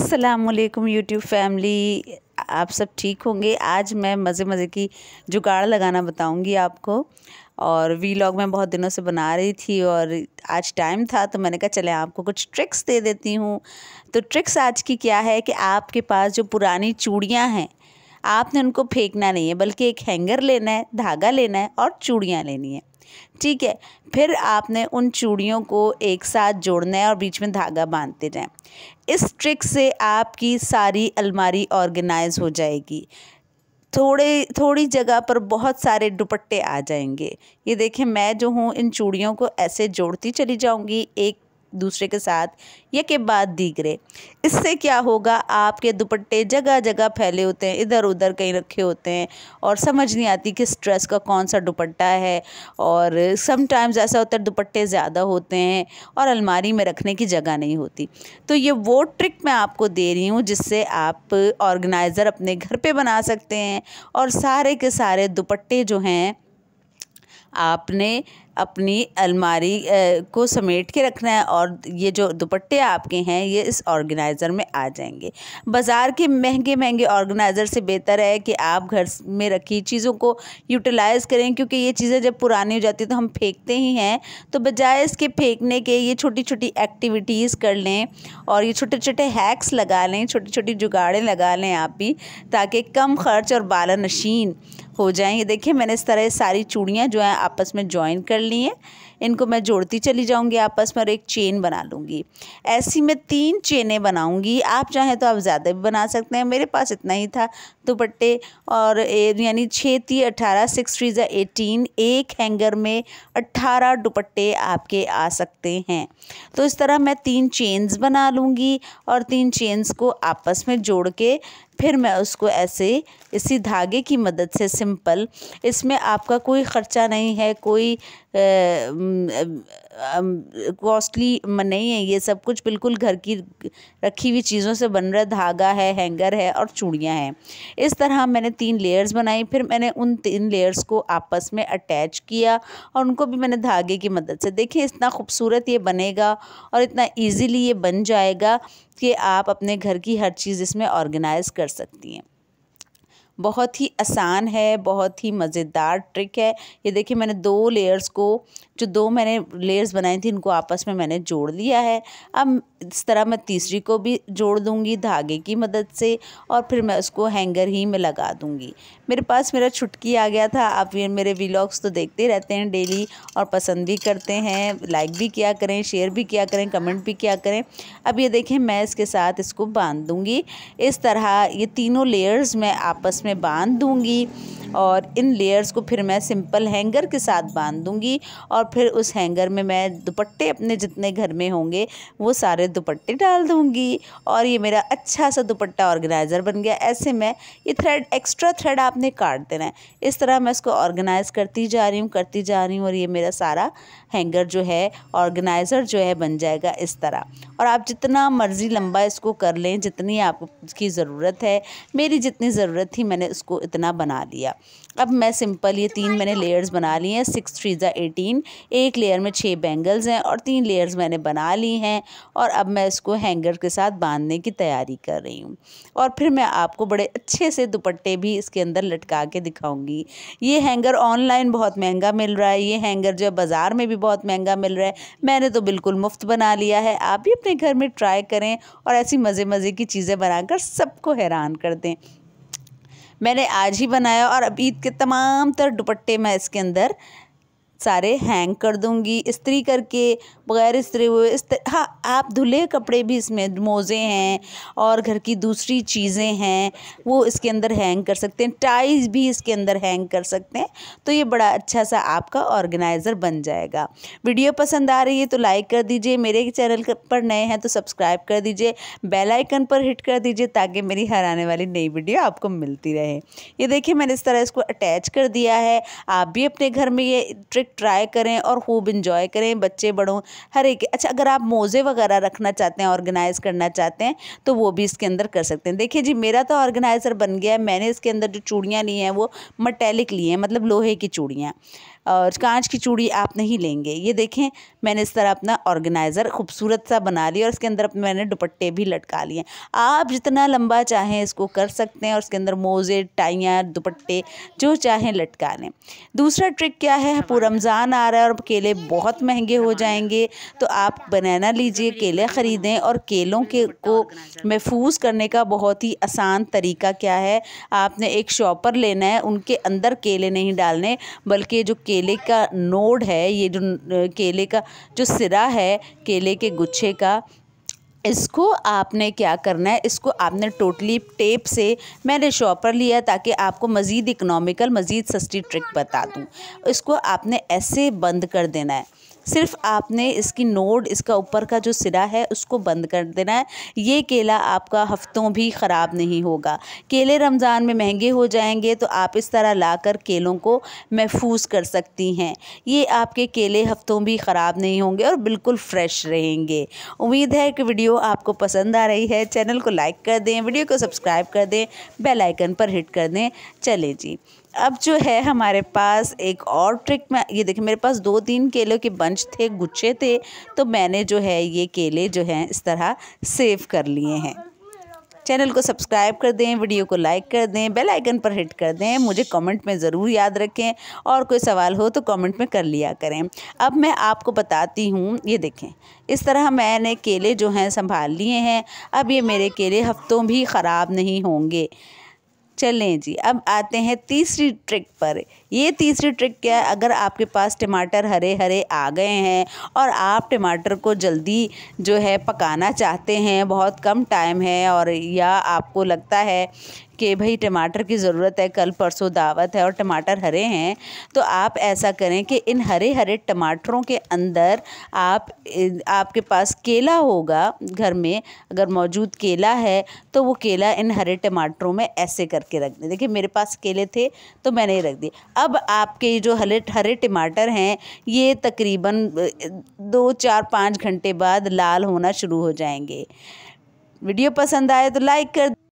Aslam YouTube family आप सब ठीक होंगे आज मैं मज़े मज़े की जुगाड़ लगाना बताऊंगी आपको और वीलॉग मैं बहुत दिनों से बना रही थी और आज टाइम था तो मैंने कहा चले आपको कुछ ट्रिक्स दे देती हूँ तो ट्रिक्स आज की क्या है कि आपके पास जो पुरानी चूड़ियाँ हैं आपने उनको फेंकना नहीं है बल्कि एक हैंगर लेना है धागा लेना है और चूड़ियाँ लेनी है ठीक है फिर आपने उन चूड़ियों को एक साथ जोड़ना है और बीच में धागा बांधते जाएं इस ट्रिक से आपकी सारी अलमारी ऑर्गेनाइज हो जाएगी थोड़े थोड़ी जगह पर बहुत सारे दुपट्टे आ जाएंगे ये देखें मैं जो हूँ इन चूड़ियों को ऐसे जोड़ती चली जाऊँगी एक दूसरे के साथ या के बाद दीगरे इससे क्या होगा आपके दुपट्टे जगह जगह फैले होते हैं इधर उधर कहीं रखे होते हैं और समझ नहीं आती कि स्ट्रेस का कौन सा दुपट्टा है और समटाइम्स ऐसा होता है दुपट्टे ज़्यादा होते हैं और अलमारी में रखने की जगह नहीं होती तो ये वो ट्रिक मैं आपको दे रही हूँ जिससे आप ऑर्गेनाइज़र अपने घर पर बना सकते हैं और सारे के सारे दुपट्टे जो हैं आपने अपनी अलमारी को समेट के रखना है और ये जो दुपट्टे आपके हैं ये इस ऑर्गेनाइज़र में आ जाएंगे बाज़ार के महंगे महंगे ऑर्गेनाइज़र से बेहतर है कि आप घर में रखी चीज़ों को यूटिलाइज़ करें क्योंकि ये चीज़ें जब पुरानी हो जाती है तो हम फेंकते ही हैं तो बजाय इसके फेंकने के ये छोटी छोटी एक्टिविटीज़ कर लें और ये छोटे छोटे हैक्स लगा लें छोटी छोटी जुगाड़ें लगा लें आप भी ताकि कम खर्च और बाला नशीन हो जाएँ ये देखिए मैंने इस तरह सारी चूड़ियाँ जो हैं आपस में ज्वाइन कर निकालनी है इनको मैं जोड़ती चली जाऊंगी आपस में और एक चेन बना लूंगी ऐसी मैं तीन चेनें बनाऊंगी आप चाहें तो आप ज़्यादा भी बना सकते हैं मेरे पास इतना ही था दुपट्टे और यानी छः ती अठारह सिक्स थ्री एटीन एक हैंगर में अट्ठारह दुपट्टे आपके आ सकते हैं तो इस तरह मैं तीन चेन्स बना लूँगी और तीन चेन्स को आपस में जोड़ के फिर मैं उसको ऐसे इसी धागे की मदद से सिंपल इसमें आपका कोई ख़र्चा नहीं है कोई आ, आ, कॉस्टली नहीं है ये सब कुछ बिल्कुल घर की रखी हुई चीज़ों से बन रहा धागा है हैंगर है और चूड़ियाँ हैं इस तरह मैंने तीन लेयर्स बनाई फिर मैंने उन तीन लेयर्स को आपस में अटैच किया और उनको भी मैंने धागे की मदद से देखिए इतना खूबसूरत ये बनेगा और इतना ईजीली ये बन जाएगा कि आप अपने घर की हर चीज़ इसमें ऑर्गेनाइज़ कर सकती हैं बहुत ही आसान है बहुत ही मज़ेदार ट्रिक है ये देखिए मैंने दो लेयर्स को जो दो मैंने लेयर्स बनाई थी इनको आपस में मैंने जोड़ लिया है अब इस तरह मैं तीसरी को भी जोड़ दूँगी धागे की मदद से और फिर मैं उसको हैंगर ही में लगा दूँगी मेरे पास मेरा छुटकी आ गया था आप ये मेरे व्लॉग्स तो देखते रहते हैं डेली और पसंद भी करते हैं लाइक भी किया करें शेयर भी किया करें कमेंट भी किया करें अब ये देखें मैं इसके साथ इसको बांध दूँगी इस तरह ये तीनों लेयर्स मैं आपस में में बांध दूँगी और इन लेयर्स को फिर मैं सिंपल हैंगर के साथ बांध दूँगी और फिर उस हैंगर में मैं दुपट्टे अपने जितने घर में होंगे वो सारे दुपट्टे डाल दूँगी और ये मेरा अच्छा सा दुपट्टा ऑर्गेनाइज़र बन गया ऐसे मैं ये थ्रेड एक्स्ट्रा थ्रेड आपने काट देना है इस तरह मैं इसको ऑर्गेनाइज़ करती जा रही हूँ करती जा रही हूँ और ये मेरा सारा हैंगर जो है ऑर्गेनाइज़र जो है बन जाएगा इस तरह और आप जितना मर्ज़ी लंबा इसको कर लें जितनी आपकी ज़रूरत है मेरी जितनी ज़रूरत थी मैंने इसको इतना बना दिया अब मैं सिंपल ये तीन मैंने लेयर्स बना ली हैं सिक्स थ्री ज़ा एटीन एक लेयर में छः बैंगल्स हैं और तीन लेयर्स मैंने बना ली हैं और अब मैं इसको हैंगर के साथ बांधने की तैयारी कर रही हूँ और फिर मैं आपको बड़े अच्छे से दुपट्टे भी इसके अंदर लटका के दिखाऊंगी ये हैंगर ऑनलाइन बहुत महंगा मिल रहा है ये हैंगर जो है बाज़ार में भी बहुत महंगा मिल रहा है मैंने तो बिल्कुल मुफ्त बना लिया है आप भी अपने घर में ट्राई करें और ऐसी मज़े मज़े की चीज़ें बनाकर सबको हैरान कर दें मैंने आज ही बनाया और अब ईद के तमाम तर दुपट्टे मैं इसके अंदर सारे हैंग कर दूँगी इस्त्री करके बगैर इस्त्री हुए इस हाँ आप धुले कपड़े भी इसमें मोज़े हैं और घर की दूसरी चीज़ें हैं वो इसके अंदर हैंग कर सकते हैं टाइज भी इसके अंदर हैंग कर सकते हैं तो ये बड़ा अच्छा सा आपका ऑर्गेनाइज़र बन जाएगा वीडियो पसंद आ रही है तो लाइक कर दीजिए मेरे चैनल पर नए हैं तो सब्सक्राइब कर दीजिए बेल आइकन पर हिट कर दीजिए ताकि मेरी हर आने वाली नई वीडियो आपको मिलती रहे ये देखिए मैंने इस तरह इसको अटैच कर दिया है आप भी अपने घर में ये ट्रिक ट्राई करें और खूब इंजॉय करें बच्चे बड़ों हर एक अच्छा अगर आप मोज़े वगैरह रखना चाहते हैं ऑर्गेनाइज़ करना चाहते हैं तो वो भी इसके अंदर कर सकते हैं देखिए जी मेरा तो ऑर्गेनाइज़र बन गया है मैंने इसके अंदर जो चूड़ियाँ ली हैं वो मटैलिक ली हैं मतलब लोहे की चूड़ियाँ और कांच की चूड़ी आप नहीं लेंगे ये देखें मैंने इस तरह अपना ऑर्गेनाइज़र खूबसूरत सा बना लिया और इसके अंदर मैंने दुपट्टे भी लटका लिए आप जितना लंबा चाहें इसको कर सकते हैं और इसके अंदर मोज़े टाइयाँ दुपट्टे जो चाहें लटका लें दूसरा ट्रिक क्या है हाँ। पूरा रमज़ान आ रहा है और केले बहुत महंगे हो हाँ। जाएंगे तो आप बनाना लीजिए केले ख़रीदें और केलों के को महफूज करने का बहुत ही आसान तरीका क्या है आपने एक शॉपर लेना है उनके अंदर केले नहीं डालने बल्कि जो केले केले का नोड है ये जो केले का जो सिरा है केले के गुच्छे का इसको आपने क्या करना है इसको आपने टोटली टेप से मैंने शॉपर लिया ताकि आपको मज़ीद इकनॉमिकल मज़ीद सस्ती ट्रिक बता दूँ इसको आपने ऐसे बंद कर देना है सिर्फ आपने इसकी नोड इसका ऊपर का जो सिरा है उसको बंद कर देना है ये केला आपका हफ्तों भी ख़राब नहीं होगा केले रमज़ान में महंगे हो जाएंगे तो आप इस तरह लाकर केलों को महफूज कर सकती हैं ये आपके केले हफ्तों भी ख़राब नहीं होंगे और बिल्कुल फ्रेश रहेंगे उम्मीद है कि वीडियो आपको पसंद आ रही है चैनल को लाइक कर दें वीडियो को सब्सक्राइब कर दें बेलाइकन पर हिट कर दें चले जी अब जो है हमारे पास एक और ट्रिक में ये देखिए मेरे पास दो तीन केलों के बंच थे गुच्छे थे तो मैंने जो है ये केले जो हैं इस तरह सेव कर लिए हैं चैनल को सब्सक्राइब कर दें वीडियो को लाइक कर दें बेल आइकन पर हिट कर दें मुझे कमेंट में ज़रूर याद रखें और कोई सवाल हो तो कमेंट में कर लिया करें अब मैं आपको बताती हूँ ये देखें इस तरह मैंने केले जो हैं संभाल लिए हैं अब ये मेरे केले हफ्तों भी ख़राब नहीं होंगे चलें जी अब आते हैं तीसरी ट्रिक पर ये तीसरी ट्रिक क्या है अगर आपके पास टमाटर हरे हरे आ गए हैं और आप टमाटर को जल्दी जो है पकाना चाहते हैं बहुत कम टाइम है और या आपको लगता है कि भाई टमाटर की ज़रूरत है कल परसों दावत है और टमाटर हरे हैं तो आप ऐसा करें कि इन हरे हरे टमाटरों के अंदर आप आपके पास केला होगा घर में अगर मौजूद केला है तो वो केला इन हरे टमाटरों में ऐसे करके रख दें देखिए मेरे पास केले थे तो मैंने ही रख दिए अब आपके जो हरे हरे टमाटर हैं ये तकरीबन दो चार पाँच घंटे बाद लाल होना शुरू हो जाएंगे वीडियो पसंद आए तो लाइक कर